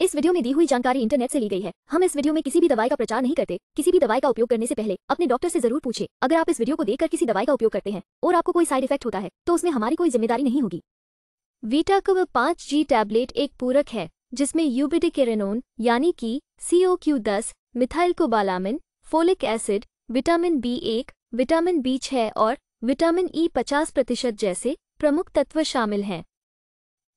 इस वीडियो में दी हुई जानकारी इंटरनेट से ली गई है हम इस वीडियो में किसी भी दवाई का प्रचार नहीं करते किसी भी दवाई का उपयोग करने से पहले अपने डॉक्टर से जरूर पूछे अगर आप इस वीडियो को देखकर किसी दवाई का उपयोग करते हैं और आपको कोई साइड इफेक्ट होता है तो उसमें हमारी कोई जिम्मेदारी नहीं होगी वीटा कव पांच जी टैबलेट एक पूरक है जिसमें यूबिडिकेरेनोन यानी की सीओ क्यू दस methylcobalamin folic acid vitamin B एक विटामिन बी छः और विटामिन ई पचास प्रतिशत जैसे प्रमुख तत्व शामिल हैं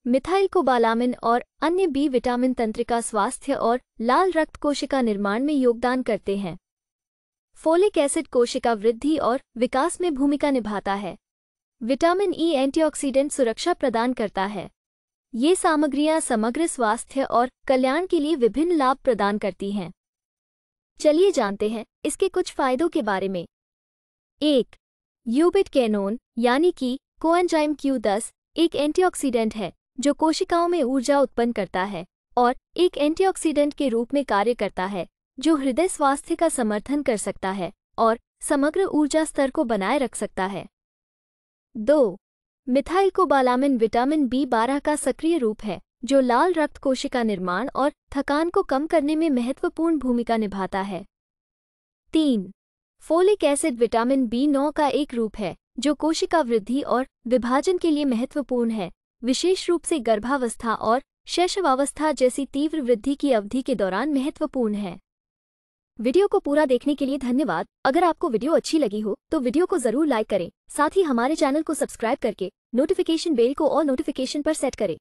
मिथाइल कोबालामिन और अन्य बी विटामिन तंत्रिका स्वास्थ्य और लाल रक्त कोशिका निर्माण में योगदान करते हैं फोलिक एसिड कोशिका वृद्धि और विकास में भूमिका निभाता है विटामिन ई e एंटीऑक्सीडेंट सुरक्षा प्रदान करता है ये सामग्रियां समग्र स्वास्थ्य और कल्याण के लिए विभिन्न लाभ प्रदान करती हैं चलिए जानते हैं इसके कुछ फायदों के बारे में एक यूबिट कैनोन यानी कि कोएंजाइम क्यू दस एक एंटीऑक्सीडेंट है जो कोशिकाओं में ऊर्जा उत्पन्न करता है और एक एंटीऑक्सीडेंट के रूप में कार्य करता है जो हृदय स्वास्थ्य का समर्थन कर सकता है और समग्र ऊर्जा स्तर को बनाए रख सकता है दो मिथाइल कोबालामिन विटामिन बी बारह का सक्रिय रूप है जो लाल रक्त कोशिका निर्माण और थकान को कम करने में महत्वपूर्ण भूमिका निभाता है तीन फोलिक एसिड विटामिन बी नौ का एक रूप है जो कोशिका वृद्धि और विभाजन के लिए महत्वपूर्ण है विशेष रूप से गर्भावस्था और शैशवावस्था जैसी तीव्र वृद्धि की अवधि के दौरान महत्वपूर्ण है वीडियो को पूरा देखने के लिए धन्यवाद अगर आपको वीडियो अच्छी लगी हो तो वीडियो को जरूर लाइक करें साथ ही हमारे चैनल को सब्सक्राइब करके नोटिफिकेशन बेल को और नोटिफिकेशन पर सेट करें